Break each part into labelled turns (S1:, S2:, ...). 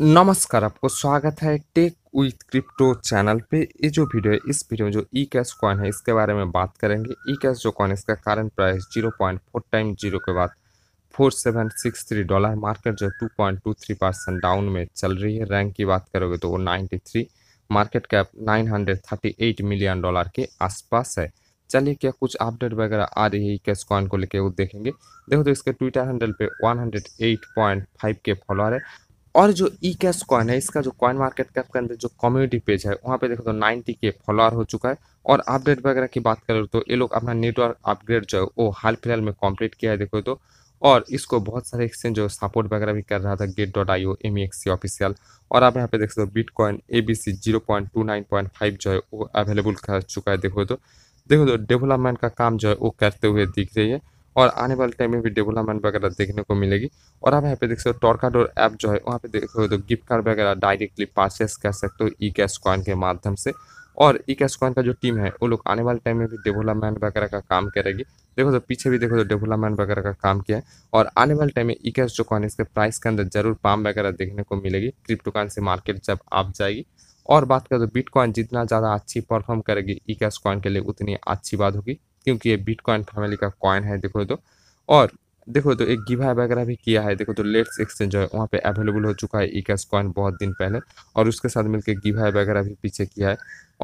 S1: नमस्कार आपको स्वागत है टेक विथ क्रिप्टो चैनल पे ये जो वीडियो है इस वीडियो में जो ई कैश कॉइन है इसके बारे में बात करेंगे ई कैश जो कॉइन इसका current price zero point four time zero के बाद four seven six three dollar market जो two point two three percent down में चल रही है रैंक की बात करोगे तो वो ninety three market cap nine hundred thirty eight million dollar के आसपास है चलिए क्या कुछ अपडेट वगैरह आ रही है ई कैश कॉइन को लेकर वो देखेंगे देखो तो इसके ट्विटर हैंडल पे फाइव के फॉलोअर है और जो ई कैश कॉइन है इसका जो कॉइन मार्केट कैप के अंदर जो कम्युनिटी पेज है वहाँ पे देखो तो नाइन्टी के फॉलोअर हो चुका है और अपडेट वगैरह की बात करें तो ये लोग अपना नेटवर्क अपग्रेड जो है वो हाल फिलहाल में कंप्लीट किया है देखो तो और इसको बहुत सारे एक्सचेंज जो सपोर्ट वगैरह भी कर रहा था gate dot I O M E X official और आप यहाँ पे देख सकते हो bitcoin A B C zero point two nine point five जो है वो अवेलेबल कर चुका है देखो तो देखो तो डेवलपमेंट का काम जो है वो करते हुए दिख रही है और आने वाले टाइम में भी डेवलपमेंट वगैरह देखने को मिलेगी और आप यहाँ पे देख सकते हो टॉर्काडोर ऐप जो है वहाँ पे देख सकते हो तो गिफ्ट कार्ड वगैरह डायरेक्टली परचेस कर सकते हो ई कैश कॉइन के माध्यम से और ई कैश कॉइन का जो टीम है वो लोग आने वाले टाइम में भी डेवलपमेंट वगैरह का काम करेगी देखो तो पीछे भी देखो तो डेवलपमेंट वगैरह का काम किया है और आने वाले टाइम में ई कैश जो कॉइन इसके प्राइस के अंदर जरूर पाम वगैरह देखने को मिलेगी क्रिप्टोकॉइन से मार्केट जब आप जाएगी और बात करें तो बिटकॉइन जितना ज़्यादा अच्छी परफॉर्म करेगी ई कैश कॉइन के लिए उतनी अच्छी बात होगी क्योंकि ये बिटकॉइन फैमिली का कॉइन है देखो तो और देखो तो एक गिवा वगैरह भी किया है देखो तो लेट्स एक्सचेंज है वहाँ पे अवेलेबल हो चुका है ई कॉइन बहुत दिन पहले और उसके साथ मिलकर गिवा वगैरह भी पीछे किया है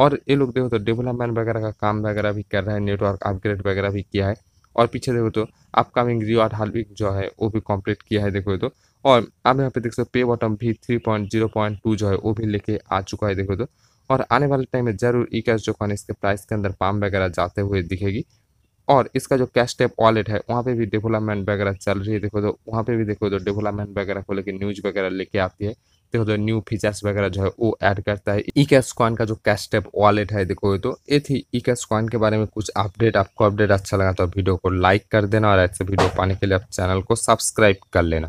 S1: और ये लोग देखो तो डेवलपमेंट वगैरह का काम वगैरह भी कर रहे हैं नेटवर्क अपग्रेड वगैरह भी किया है और पीछे देखो तो अपकमिंग रिवार्ड हर जो है वो भी कम्प्लीट किया है देखो तो और आप यहाँ पे देख सकते हो पे बॉटम भी three point zero point two जो है वो भी लेके आ चुका है देखो तो और आने वाले टाइम में ज़रूर ई कैश जो कॉन इसके प्राइस के अंदर पाम वगैरह जाते हुए दिखेगी और इसका जो कैश टैप वॉलेट है वहाँ पे भी डेवलपमेंट वगैरह चल रही है देखो तो वहाँ पे भी देखो तो डेवलपमेंट वगैरह को लेकर न्यूज़ वगैरह लेके आती है देखो तो न्यू फीचर्स वगैरह जो है वो ऐड करता है ई कैश कॉइन का जो कैश टैप वॉलेट है देखो तो ये थी ई कैश कॉइन के बारे में कुछ अपडेट आपको अपडेट अच्छा लगा तो वीडियो को लाइक कर देना और ऐसे वीडियो पाने के लिए आप चैनल को सब्सक्राइब कर लेना